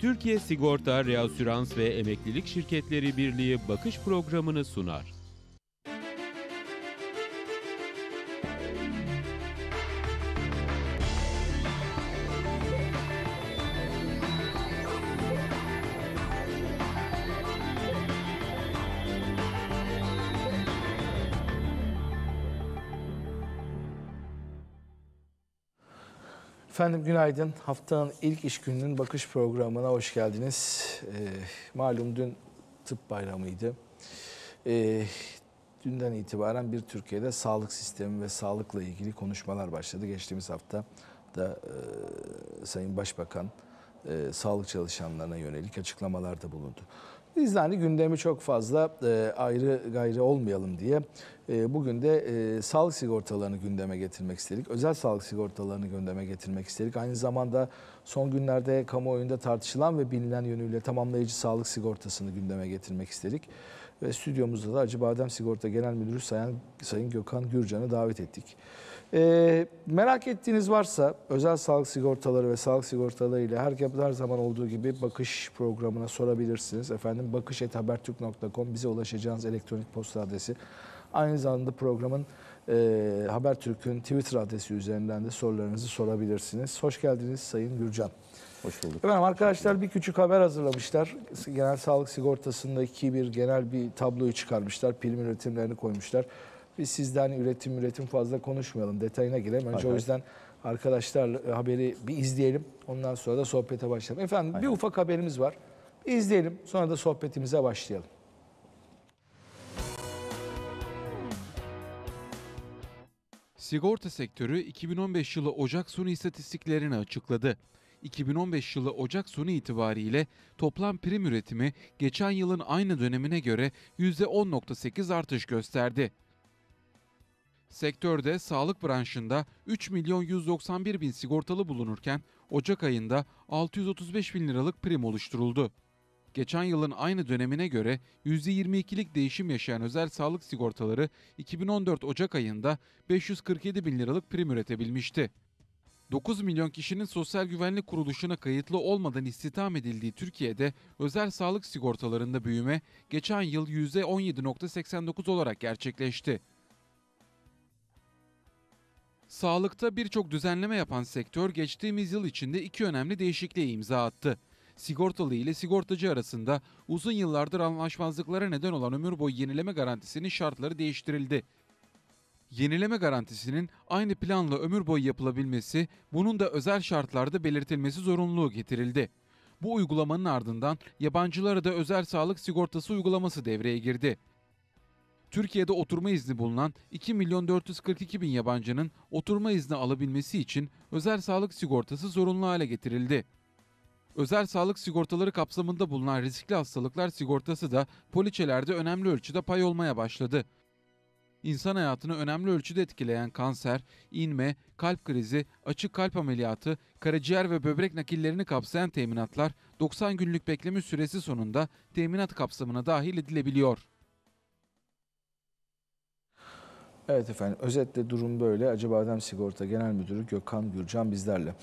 Türkiye Sigorta, Reasürans ve Emeklilik Şirketleri Birliği bakış programını sunar. Efendim günaydın. Haftanın ilk iş gününün bakış programına hoş geldiniz. Ee, malum dün tıp bayramıydı. Ee, dünden itibaren bir Türkiye'de sağlık sistemi ve sağlıkla ilgili konuşmalar başladı. Geçtiğimiz hafta da e, Sayın Başbakan e, sağlık çalışanlarına yönelik açıklamalarda bulundu. Biz de hani gündemi çok fazla e, ayrı gayrı olmayalım diye e, bugün de e, sağlık sigortalarını gündeme getirmek istedik. Özel sağlık sigortalarını gündeme getirmek istedik. Aynı zamanda son günlerde kamuoyunda tartışılan ve bilinen yönüyle tamamlayıcı sağlık sigortasını gündeme getirmek istedik. Ve stüdyomuzda da Acıbadem Sigorta Genel Müdürü Sayın, Sayın Gökhan Gürcan'ı davet ettik. E, merak ettiğiniz varsa özel sağlık sigortaları ve sağlık sigortaları ile her, her zaman olduğu gibi bakış programına sorabilirsiniz. Efendim bakış.habertürk.com bize ulaşacağınız elektronik posta adresi. Aynı zamanda programın e, Habertürk'ün Twitter adresi üzerinden de sorularınızı sorabilirsiniz. Hoş geldiniz Sayın Gürcan. Hoş bulduk. Efendim arkadaşlar bir küçük haber hazırlamışlar. Genel sağlık sigortasındaki bir genel bir tabloyu çıkarmışlar. Prim üretimlerini koymuşlar. Biz sizden üretim üretim fazla konuşmayalım. Detayına girelim. Önce Hayır. o yüzden arkadaşlar e, haberi bir izleyelim. Ondan sonra da sohbete başlayalım. Efendim Aynen. bir ufak haberimiz var. Bir izleyelim. Sonra da sohbetimize başlayalım. Sigorta sektörü 2015 yılı Ocak sonu istatistiklerini açıkladı. 2015 yılı Ocak sonu itibariyle toplam prim üretimi geçen yılın aynı dönemine göre %10.8 artış gösterdi. Sektörde sağlık branşında 3 milyon 191 bin sigortalı bulunurken Ocak ayında 635 bin liralık prim oluşturuldu. Geçen yılın aynı dönemine göre %22'lik değişim yaşayan özel sağlık sigortaları 2014 Ocak ayında 547 bin liralık prim üretebilmişti. 9 milyon kişinin Sosyal Güvenlik Kuruluşu'na kayıtlı olmadan istihdam edildiği Türkiye'de özel sağlık sigortalarında büyüme geçen yıl %17.89 olarak gerçekleşti. Sağlıkta birçok düzenleme yapan sektör geçtiğimiz yıl içinde iki önemli değişikliğe imza attı. Sigortalı ile sigortacı arasında uzun yıllardır anlaşmazlıklara neden olan ömür boyu yenileme garantisinin şartları değiştirildi. Yenileme garantisinin aynı planla ömür boyu yapılabilmesi, bunun da özel şartlarda belirtilmesi zorunluluğu getirildi. Bu uygulamanın ardından yabancılara da özel sağlık sigortası uygulaması devreye girdi. Türkiye'de oturma izni bulunan 2 milyon 442 bin yabancının oturma izni alabilmesi için özel sağlık sigortası zorunlu hale getirildi. Özel sağlık sigortaları kapsamında bulunan riskli hastalıklar sigortası da poliçelerde önemli ölçüde pay olmaya başladı. İnsan hayatını önemli ölçüde etkileyen kanser, inme, kalp krizi, açık kalp ameliyatı, karaciğer ve böbrek nakillerini kapsayan teminatlar 90 günlük bekleme süresi sonunda teminat kapsamına dahil edilebiliyor. Evet efendim özetle durum böyle. Acaba Acıbadem Sigorta Genel Müdürü Gökhan Gürcan bizlerle.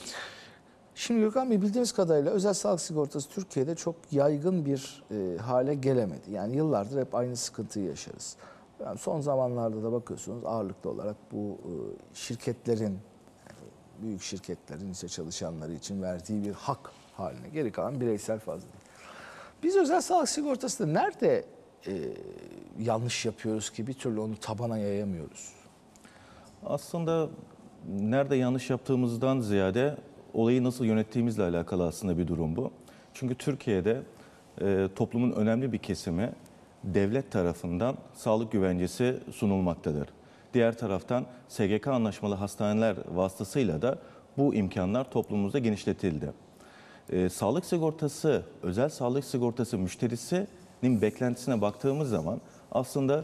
Şimdi Gökhan Bey bildiğimiz kadarıyla özel sağlık sigortası Türkiye'de çok yaygın bir e, hale gelemedi. Yani yıllardır hep aynı sıkıntıyı yaşarız. Yani son zamanlarda da bakıyorsunuz ağırlıklı olarak bu e, şirketlerin, yani büyük şirketlerin ise çalışanları için verdiği bir hak haline geri kalan bireysel fazlalık. Biz özel sağlık sigortasında nerede e, yanlış yapıyoruz ki bir türlü onu tabana yayamıyoruz? Aslında nerede yanlış yaptığımızdan ziyade olayı nasıl yönettiğimizle alakalı aslında bir durum bu. Çünkü Türkiye'de e, toplumun önemli bir kesimi devlet tarafından sağlık güvencesi sunulmaktadır. Diğer taraftan SGK anlaşmalı hastaneler vasıtasıyla da bu imkanlar toplumumuzda genişletildi. E, sağlık sigortası, özel sağlık sigortası müşterisinin beklentisine baktığımız zaman aslında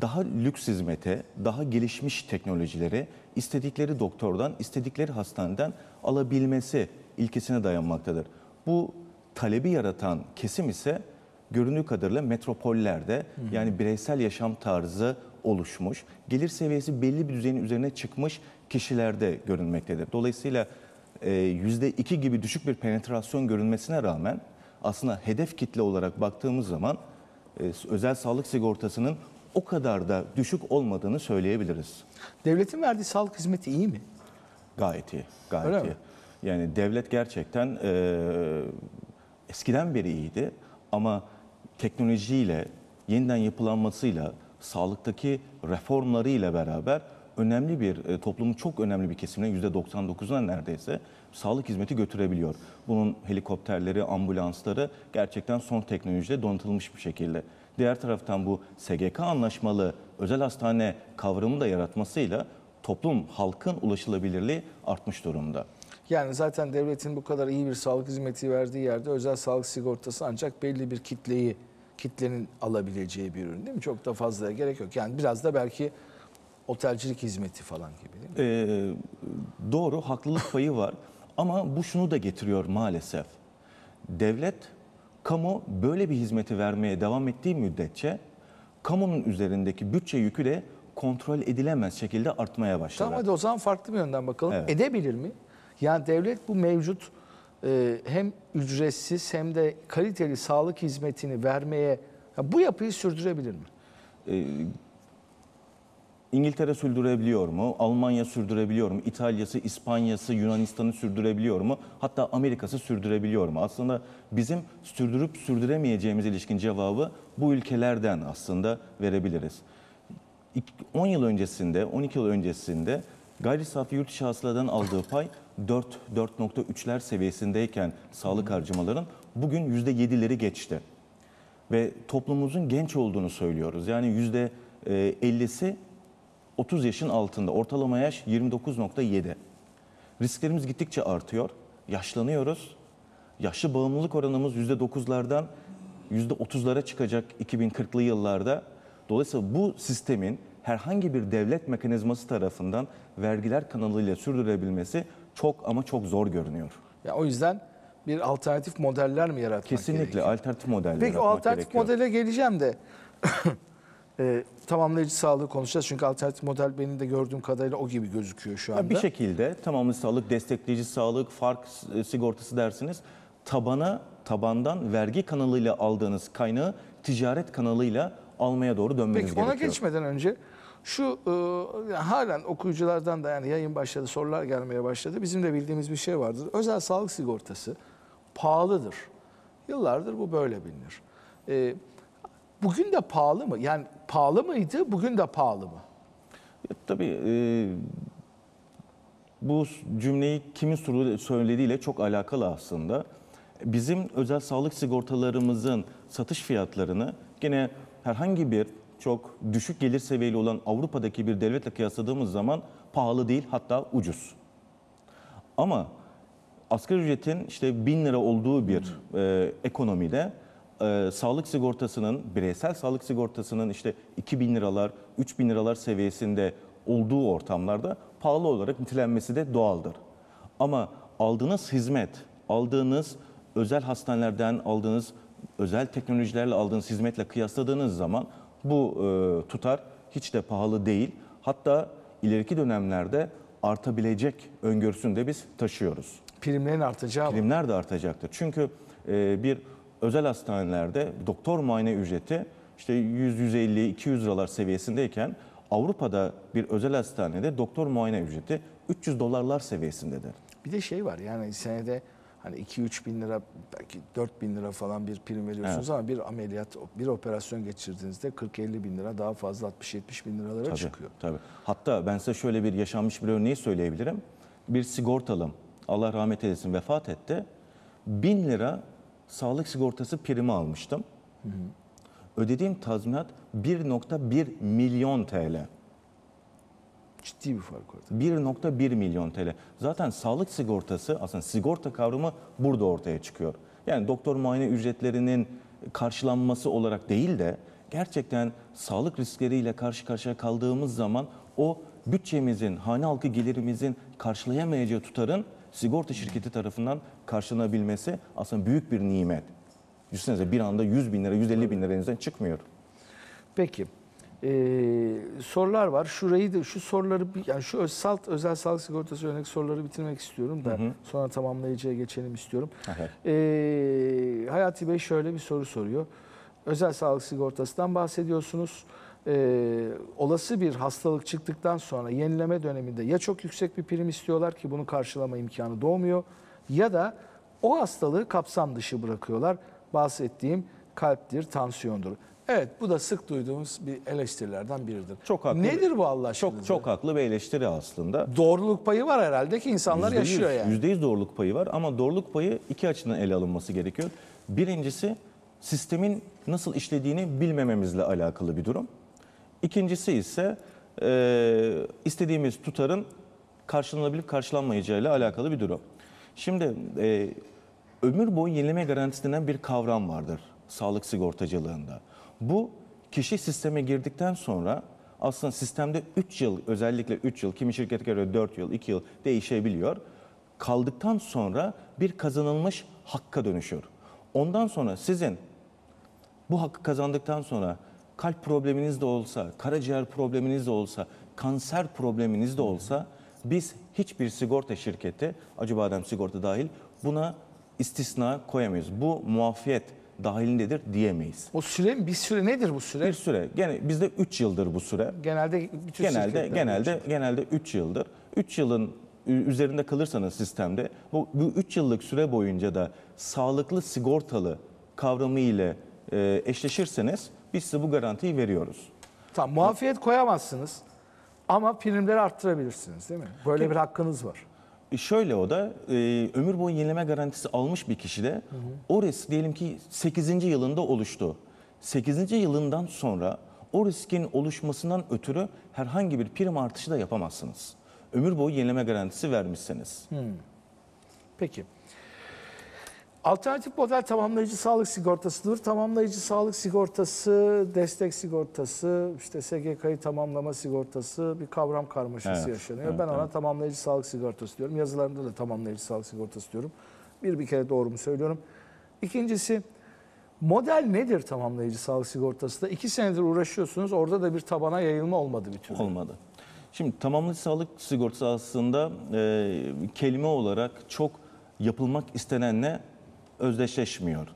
daha lüks hizmete, daha gelişmiş teknolojilere istedikleri doktordan, istedikleri hastaneden alabilmesi ilkesine dayanmaktadır. Bu talebi yaratan kesim ise göründüğü kadarıyla metropollerde hı hı. yani bireysel yaşam tarzı oluşmuş, gelir seviyesi belli bir düzeyin üzerine çıkmış kişilerde görünmektedir. Dolayısıyla %2 e, gibi düşük bir penetrasyon görünmesine rağmen aslında hedef kitle olarak baktığımız zaman e, özel sağlık sigortasının o kadar da düşük olmadığını söyleyebiliriz. Devletin verdiği sağlık hizmeti iyi mi? Gayet iyi, gayet Öyle iyi. Mi? Yani devlet gerçekten e, eskiden beri iyiydi ama teknolojiyle, yeniden yapılanmasıyla, sağlıktaki reformlarıyla beraber önemli bir e, toplumun çok önemli bir kesimine %99'una neredeyse sağlık hizmeti götürebiliyor. Bunun helikopterleri, ambulansları gerçekten son teknolojide donatılmış bir şekilde. Diğer taraftan bu SGK anlaşmalı özel hastane kavramını da yaratmasıyla toplum, halkın ulaşılabilirliği artmış durumda. Yani zaten devletin bu kadar iyi bir sağlık hizmeti verdiği yerde özel sağlık sigortası ancak belli bir kitleyi kitlenin alabileceği bir ürün değil mi? Çok da fazla gerek yok. Yani biraz da belki otelcilik hizmeti falan gibi değil mi? Ee, doğru, haklılık payı var. Ama bu şunu da getiriyor maalesef. Devlet, kamu böyle bir hizmeti vermeye devam ettiği müddetçe kamunun üzerindeki bütçe yükü de kontrol edilemez şekilde artmaya başlar. Tamam hadi o zaman farklı bir yönden bakalım. Evet. Edebilir mi? Yani devlet bu mevcut e, hem ücretsiz hem de kaliteli sağlık hizmetini vermeye bu yapıyı sürdürebilir mi? E, İngiltere sürdürebiliyor mu? Almanya sürdürebiliyor mu? İtalya'sı, İspanya'sı, Yunanistan'ı sürdürebiliyor mu? Hatta Amerika'sı sürdürebiliyor mu? Aslında bizim sürdürüp sürdüremeyeceğimiz ilişkin cevabı bu ülkelerden aslında verebiliriz. 10 yıl öncesinde, 12 yıl öncesinde gayri safi yurt hasıladan aldığı pay 4, 4.3'ler seviyesindeyken sağlık harcamaların bugün %7'leri geçti. Ve toplumumuzun genç olduğunu söylüyoruz. Yani %50'si 30 yaşın altında. Ortalama yaş 29.7. Risklerimiz gittikçe artıyor. Yaşlanıyoruz. Yaşlı bağımlılık oranımız %9'lardan %30'lara çıkacak 2040'lı yıllarda. Dolayısıyla bu sistemin herhangi bir devlet mekanizması tarafından vergiler kanalıyla sürdürülebilmesi çok ama çok zor görünüyor. Ya o yüzden bir alternatif modeller mi yaratmak Kesinlikle gerekiyor? alternatif modeller Peki o alternatif gerekiyor. modele geleceğim de e, tamamlayıcı sağlığı konuşacağız. Çünkü alternatif model benim de gördüğüm kadarıyla o gibi gözüküyor şu anda. Ya bir şekilde tamamlayıcı sağlık, destekleyici sağlık, fark e, sigortası dersiniz. Tabana, tabandan vergi kanalıyla aldığınız kaynağı ticaret kanalıyla almaya doğru dönmeniz Peki, gerekiyor. Ona geçmeden önce şu e, halen okuyuculardan da yani yayın başladı, sorular gelmeye başladı. Bizim de bildiğimiz bir şey vardır. Özel sağlık sigortası pahalıdır. Yıllardır bu böyle bilinir. E, Bugün de pahalı mı? Yani pahalı mıydı, bugün de pahalı mı? Ya, tabii e, bu cümleyi kimin söylediğiyle çok alakalı aslında. Bizim özel sağlık sigortalarımızın satış fiyatlarını gene herhangi bir çok düşük gelir seviyeli olan Avrupa'daki bir devletle kıyasladığımız zaman pahalı değil hatta ucuz. Ama asgari ücretin işte bin lira olduğu bir e, ekonomide e, sağlık sigortasının, bireysel sağlık sigortasının işte 2 bin liralar, 3 bin liralar seviyesinde olduğu ortamlarda pahalı olarak nitelenmesi de doğaldır. Ama aldığınız hizmet, aldığınız özel hastanelerden aldığınız, özel teknolojilerle aldığınız hizmetle kıyasladığınız zaman bu e, tutar hiç de pahalı değil. Hatta ileriki dönemlerde artabilecek öngörüsünü de biz taşıyoruz. Primlerin artacağı Primler de artacaktır. Çünkü e, bir özel hastanelerde doktor muayene ücreti işte 100-150-200 liralar seviyesindeyken Avrupa'da bir özel hastanede doktor muayene ücreti 300 dolarlar seviyesindedir. Bir de şey var yani senede hani 2-3 bin lira belki 4 bin lira falan bir prim veriyorsunuz evet. ama bir ameliyat bir operasyon geçirdiğinizde 40-50 bin lira daha fazla 60-70 bin liralara tabii, çıkıyor. Tabii. Hatta ben size şöyle bir yaşanmış bir örneği söyleyebilirim. Bir sigortalım Allah rahmet eylesin vefat etti. 1000 lira sağlık sigortası primi almıştım. Hı hı. Ödediğim tazminat 1.1 milyon TL. Ciddi bir fark orada. 1.1 milyon TL. Zaten sağlık sigortası aslında sigorta kavramı burada ortaya çıkıyor. Yani doktor muayene ücretlerinin karşılanması olarak değil de gerçekten sağlık riskleriyle karşı karşıya kaldığımız zaman o bütçemizin, hane halkı gelirimizin karşılayamayacağı tutarın sigorta şirketi tarafından karşılanabilmesi aslında büyük bir nimet. Düşünsenize bir anda 100 bin lira, 150 bin lira çıkmıyor. Peki. Ee, sorular var. Şurayı da şu soruları yani şu salt özel sağlık sigortası örnek soruları bitirmek istiyorum da hı hı. sonra tamamlayıcıya geçelim istiyorum. Evet. Ee, Hayati Bey şöyle bir soru soruyor. Özel sağlık sigortasından bahsediyorsunuz e, olası bir hastalık çıktıktan sonra yenileme döneminde ya çok yüksek bir prim istiyorlar ki bunu karşılama imkanı doğmuyor ya da o hastalığı kapsam dışı bırakıyorlar. Bahsettiğim kalptir, tansiyondur. Evet bu da sık duyduğumuz bir eleştirilerden biridir. Çok haklı. Nedir bu Allah aşkına? Çok, çok haklı bir eleştiri aslında. Doğruluk payı var herhalde ki insanlar %100, yaşıyor yani. %100 doğruluk payı var ama doğruluk payı iki açıdan ele alınması gerekiyor. Birincisi sistemin nasıl işlediğini bilmememizle alakalı bir durum. İkincisi ise e, istediğimiz tutarın karşılanabilip karşılanmayacağıyla alakalı bir durum. Şimdi e, ömür boyu yenileme garantisi denen bir kavram vardır sağlık sigortacılığında. Bu kişi sisteme girdikten sonra aslında sistemde 3 yıl özellikle 3 yıl kimi şirkete göre 4 yıl 2 yıl değişebiliyor. Kaldıktan sonra bir kazanılmış hakka dönüşüyor. Ondan sonra sizin bu hakkı kazandıktan sonra kalp probleminiz de olsa, karaciğer probleminiz de olsa, kanser probleminiz de olsa biz hiçbir sigorta şirketi, acaba Acıbadem Sigorta dahil buna istisna koyamayız. Bu muafiyet dahilindedir diyemeyiz. O süre bir süre nedir bu süre? Bir süre. Gene bizde 3 yıldır bu süre. Genelde bütün genelde genelde üç genelde 3 yıldır. 3 yılın üzerinde kalırsanız sistemde bu 3 yıllık süre boyunca da sağlıklı sigortalı kavramı ile e, eşleşirseniz biz size bu garantiyi veriyoruz. Tamam muafiyet koyamazsınız ama primleri arttırabilirsiniz değil mi? Böyle bir hakkınız var. E, şöyle o da e, ömür boyu yenileme garantisi almış bir kişide o risk diyelim ki 8. yılında oluştu. 8. yılından sonra o riskin oluşmasından ötürü herhangi bir prim artışı da yapamazsınız. Ömür boyu yenileme garantisi vermişseniz. Hmm. Peki. Alternatif model tamamlayıcı sağlık sigortasıdır. Tamamlayıcı sağlık sigortası, destek sigortası, işte SGK'yı tamamlama sigortası bir kavram karmaşası evet, yaşanıyor. Evet, ben ona evet. tamamlayıcı sağlık sigortası diyorum. Yazılarımda da tamamlayıcı sağlık sigortası diyorum. Bir bir kere doğru mu söylüyorum. İkincisi model nedir tamamlayıcı sağlık sigortası da? İki senedir uğraşıyorsunuz orada da bir tabana yayılma olmadı bir türlü. Olmadı. Şimdi tamamlayıcı sağlık sigortası aslında e, kelime olarak çok yapılmak istenenle özdeşleşmiyor.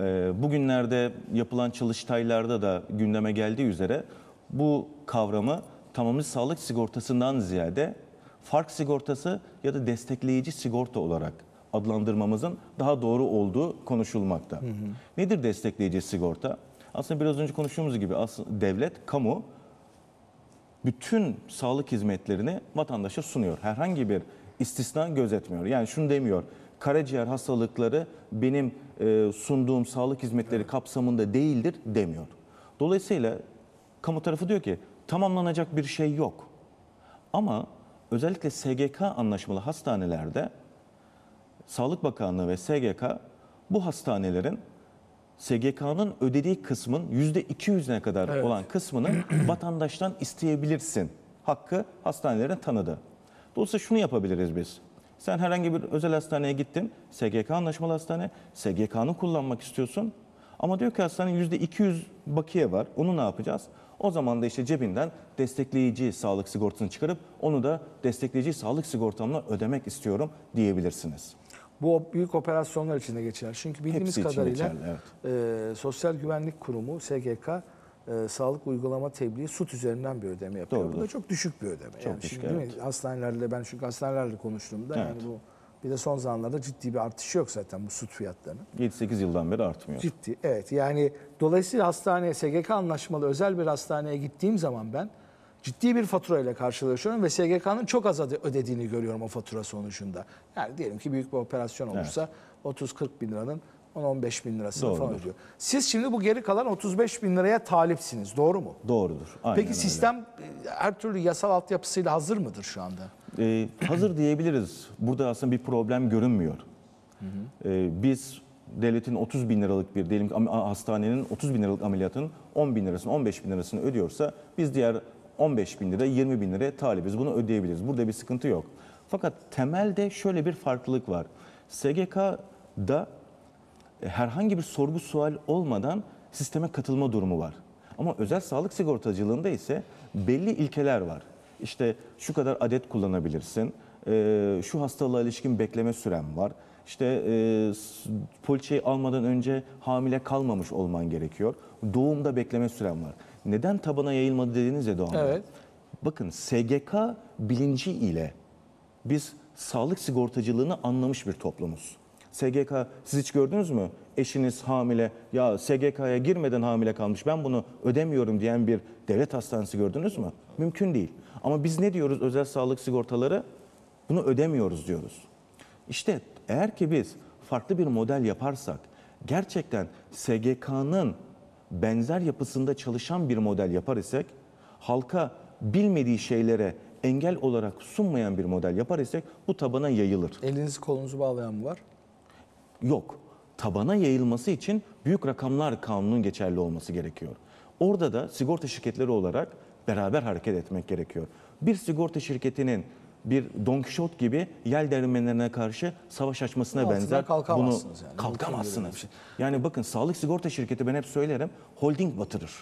Ee, bugünlerde yapılan çalıştaylarda da gündeme geldiği üzere bu kavramı tamamı sağlık sigortasından ziyade fark sigortası ya da destekleyici sigorta olarak adlandırmamızın daha doğru olduğu konuşulmakta. Hı hı. Nedir destekleyici sigorta? Aslında biraz önce konuştuğumuz gibi devlet, kamu bütün sağlık hizmetlerini vatandaşa sunuyor. Herhangi bir istisna gözetmiyor. Yani şunu demiyor karaciğer hastalıkları benim e, sunduğum sağlık hizmetleri kapsamında değildir demiyor. Dolayısıyla kamu tarafı diyor ki tamamlanacak bir şey yok. Ama özellikle SGK anlaşmalı hastanelerde Sağlık Bakanlığı ve SGK bu hastanelerin SGK'nın ödediği kısmın %200'üne kadar evet. olan kısmını vatandaştan isteyebilirsin hakkı hastanelere tanıdı. Dolayısıyla şunu yapabiliriz biz. Sen herhangi bir özel hastaneye gittin, SGK anlaşmalı hastane, SGK'nı kullanmak istiyorsun. Ama diyor ki hastanenin %200 bakiye var, onu ne yapacağız? O zaman da işte cebinden destekleyici sağlık sigortasını çıkarıp onu da destekleyici sağlık sigortamla ödemek istiyorum diyebilirsiniz. Bu büyük operasyonlar içinde de geçer. Çünkü bildiğimiz için kadarıyla geçerli, evet. e, Sosyal Güvenlik Kurumu, SGK e, sağlık uygulama tebliği sut üzerinden bir ödeme yapıyor. Doğrudur. Bu da çok düşük bir ödeme. Çok yani düşük, şimdi evet. mi? Hastanelerle ben çünkü hastanelerle konuştuğumda evet. yani bu bir de son zamanlarda ciddi bir artış yok zaten bu süt fiyatlarının. 7-8 yıldan beri artmıyor. Ciddi evet yani dolayısıyla hastaneye SGK anlaşmalı özel bir hastaneye gittiğim zaman ben ciddi bir fatura ile karşılaşıyorum ve SGK'nın çok az ödediğini görüyorum o fatura sonucunda. Yani diyelim ki büyük bir operasyon olursa evet. 30-40 bin liranın 10-15 bin lirasını Doğrudur. falan ödüyor. Siz şimdi bu geri kalan 35 bin liraya talipsiniz doğru mu? Doğrudur. Aynen Peki öyle. sistem e, her türlü yasal altyapısıyla hazır mıdır şu anda? Ee, hazır diyebiliriz. Burada aslında bir problem görünmüyor. Ee, biz devletin 30 bin liralık bir diyelim hastanenin 30 bin liralık ameliyatın 10 bin lirasını 15 bin lirasını ödüyorsa biz diğer 15 bin lira 20 bin liraya talibiz. Bunu ödeyebiliriz. Burada bir sıkıntı yok. Fakat temelde şöyle bir farklılık var. SGK'da e, herhangi bir sorgu sual olmadan sisteme katılma durumu var. Ama özel sağlık sigortacılığında ise belli ilkeler var. İşte şu kadar adet kullanabilirsin, e, şu hastalığa ilişkin bekleme süren var. İşte e, poliçeyi almadan önce hamile kalmamış olman gerekiyor. Doğumda bekleme süren var. Neden tabana yayılmadı dediniz ya Doğan Evet. Bakın SGK bilinci ile biz sağlık sigortacılığını anlamış bir toplumuz. SGK siz hiç gördünüz mü? Eşiniz hamile ya SGK'ya girmeden hamile kalmış ben bunu ödemiyorum diyen bir devlet hastanesi gördünüz mü? Mümkün değil. Ama biz ne diyoruz özel sağlık sigortaları? Bunu ödemiyoruz diyoruz. İşte eğer ki biz farklı bir model yaparsak gerçekten SGK'nın benzer yapısında çalışan bir model yapar isek halka bilmediği şeylere engel olarak sunmayan bir model yapar isek bu tabana yayılır. Elinizi kolunuzu bağlayan mı var? yok. Tabana yayılması için büyük rakamlar kanunun geçerli olması gerekiyor. Orada da sigorta şirketleri olarak beraber hareket etmek gerekiyor. Bir sigorta şirketinin bir Don Quixote gibi yel değirmenlerine karşı savaş açmasına Altına benzer. Kalkamazsınız bunu, yani. Kalkamazsınız. Şey. Yani bakın sağlık sigorta şirketi ben hep söylerim holding batırır.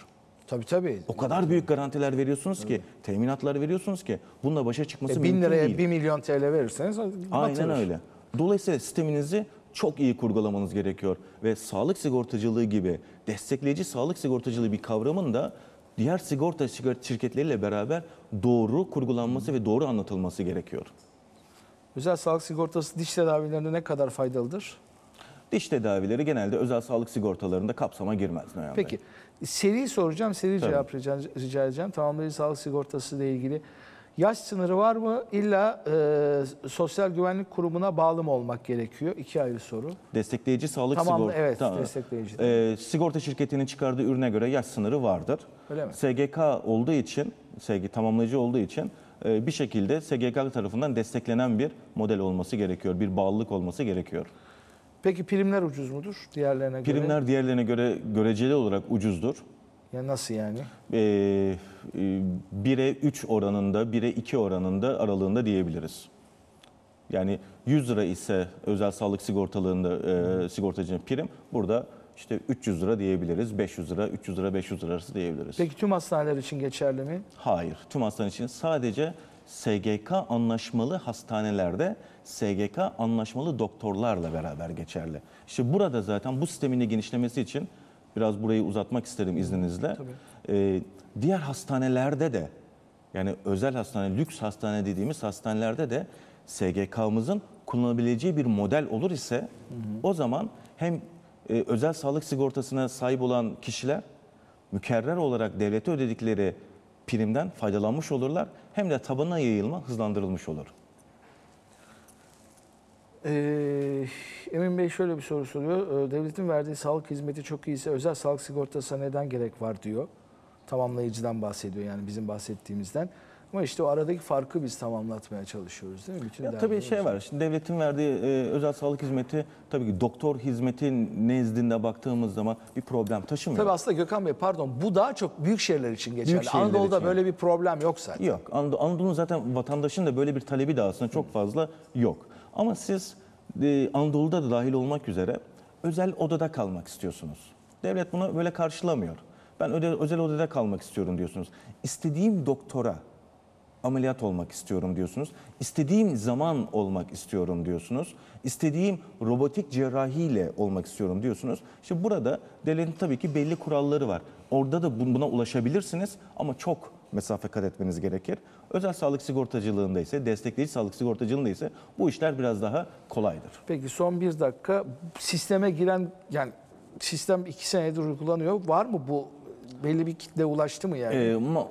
Tabii tabii. O kadar büyük garantiler veriyorsunuz ki, evet. teminatlar veriyorsunuz ki bununla başa çıkması e, bin mümkün liraya, değil. 1 milyon TL verirseniz batırır. Aynen öyle. Dolayısıyla sisteminizi çok iyi kurgulamanız gerekiyor. Ve sağlık sigortacılığı gibi destekleyici sağlık sigortacılığı bir kavramın da diğer sigorta şirketleriyle beraber doğru kurgulanması ve doğru anlatılması gerekiyor. Özel sağlık sigortası diş tedavilerinde ne kadar faydalıdır? Diş tedavileri genelde özel sağlık sigortalarında kapsama girmez. Noyan Peki seri soracağım, seri Tabii. cevap rica, rica edeceğim. Tamamlayıcı sağlık sigortası ile ilgili Yaş sınırı var mı? İlla e, Sosyal Güvenlik Kurumu'na bağlı mı olmak gerekiyor? İki ayrı soru. Destekleyici sağlık tamam, sigortası. Evet, tamam, destekleyici. E, sigorta şirketinin çıkardığı ürüne göre yaş sınırı vardır. Öyle mi? SGK olduğu için, SG tamamlayıcı olduğu için e, bir şekilde SGK tarafından desteklenen bir model olması gerekiyor. Bir bağlılık olması gerekiyor. Peki primler ucuz mudur diğerlerine Primler göre? Primler diğerlerine göre göreceli olarak ucuzdur. Ya nasıl yani? Ee, 1'e 3 oranında, 1'e 2 oranında aralığında diyebiliriz. Yani 100 lira ise özel sağlık sigortalarında e, sigortacının prim burada işte 300 lira diyebiliriz, 500 lira, 300 lira, 500 lira arası diyebiliriz. Peki tüm hastaneler için geçerli mi? Hayır, tüm hastaneler için sadece SGK anlaşmalı hastanelerde SGK anlaşmalı doktorlarla beraber geçerli. İşte burada zaten bu sistemin genişlemesi için biraz burayı uzatmak isterim izninizle. Tabii. Ee, diğer hastanelerde de yani özel hastane, lüks hastane dediğimiz hastanelerde de SGK'mızın kullanabileceği bir model olur ise hı hı. o zaman hem e, özel sağlık sigortasına sahip olan kişiler mükerrer olarak devlete ödedikleri primden faydalanmış olurlar hem de tabana yayılma hızlandırılmış olur. Ee, Emin Bey şöyle bir soru soruyor. Ee, devletin verdiği sağlık hizmeti çok iyiyse özel sağlık sigortası neden gerek var diyor. Tamamlayıcıdan bahsediyor yani bizim bahsettiğimizden. Ama işte o aradaki farkı biz tamamlatmaya çalışıyoruz değil mi? Bütün ya tabii şey var. Şimdi devletin verdiği e, özel sağlık hizmeti tabii ki doktor hizmeti nezdinde baktığımız zaman bir problem taşımıyor. Tabii aslında Gökhan Bey pardon bu daha çok büyük şehirler için geçerli. Büyük Anadolu'da için. böyle bir problem yok zaten. Yok. Anadolu'nun zaten vatandaşın da böyle bir talebi de aslında çok fazla yok. Ama siz e, Anadolu'da da dahil olmak üzere özel odada kalmak istiyorsunuz. Devlet bunu böyle karşılamıyor. Ben öde, özel odada kalmak istiyorum diyorsunuz. İstediğim doktora ameliyat olmak istiyorum diyorsunuz. İstediğim zaman olmak istiyorum diyorsunuz. İstediğim robotik cerrahiyle olmak istiyorum diyorsunuz. İşte burada devletin tabii ki belli kuralları var. Orada da buna ulaşabilirsiniz ama çok mesafe kat etmeniz gerekir. Özel sağlık sigortacılığında ise, destekleyici sağlık sigortacılığında ise bu işler biraz daha kolaydır. Peki son bir dakika sisteme giren yani sistem iki senedir uygulanıyor. Var mı bu belli bir kitle ulaştı mı yani? E, ee, ama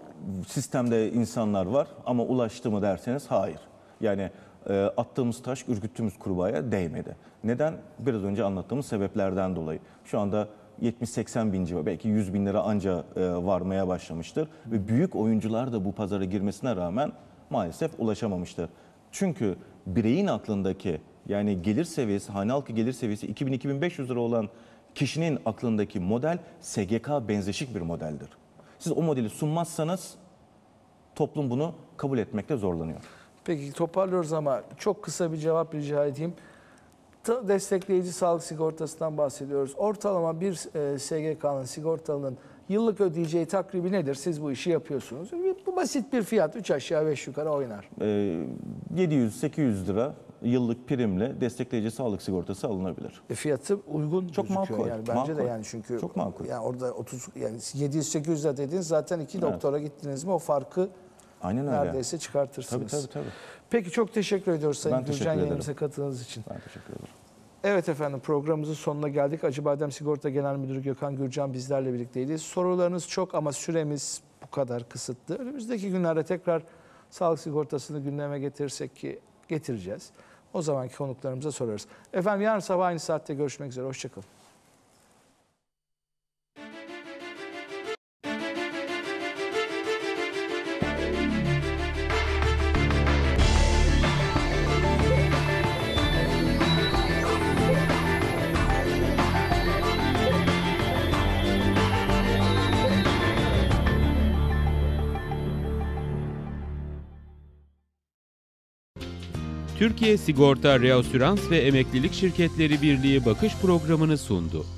sistemde insanlar var ama ulaştı mı derseniz hayır. Yani e, attığımız taş ürküttüğümüz kurbağaya değmedi. Neden? Biraz önce anlattığımız sebeplerden dolayı. Şu anda 70-80 bin civarı belki 100 bin lira anca e, varmaya başlamıştır. Ve büyük oyuncular da bu pazara girmesine rağmen maalesef ulaşamamıştır. Çünkü bireyin aklındaki yani gelir seviyesi, hane halkı gelir seviyesi 2000-2500 lira olan kişinin aklındaki model SGK benzeşik bir modeldir. Siz o modeli sunmazsanız toplum bunu kabul etmekte zorlanıyor. Peki toparlıyoruz ama çok kısa bir cevap rica edeyim destekleyici sağlık sigortasından bahsediyoruz. Ortalama bir e, SGK'nın sigortalının yıllık ödeyeceği takribi nedir? Siz bu işi yapıyorsunuz. E, bu basit bir fiyat. 3 aşağı 5 yukarı oynar. E, 700-800 lira yıllık primle destekleyici sağlık sigortası alınabilir. E fiyatı uygun çok makul. Yani bence makul. de yani çünkü çok makul. Yani orada 30 yani 700 800 lira dediğiniz zaten iki doktora evet. gittiniz mi o farkı Aynen öyle. neredeyse çıkartırsınız. Tabii tabii tabii. Peki çok teşekkür ediyoruz Sayın Gürcan ederim. yayınımıza katıldığınız için. Ben teşekkür ederim. Evet efendim programımızın sonuna geldik. Acıbadem Sigorta Genel Müdürü Gökhan Gürcan bizlerle birlikteydi. Sorularınız çok ama süremiz bu kadar kısıtlı. Önümüzdeki günlerde tekrar sağlık sigortasını gündeme getirsek ki getireceğiz. O zamanki konuklarımıza sorarız. Efendim yarın sabah aynı saatte görüşmek üzere. Hoşçakalın. Türkiye Sigorta Reasürans ve Emeklilik Şirketleri Birliği Bakış Programı'nı sundu.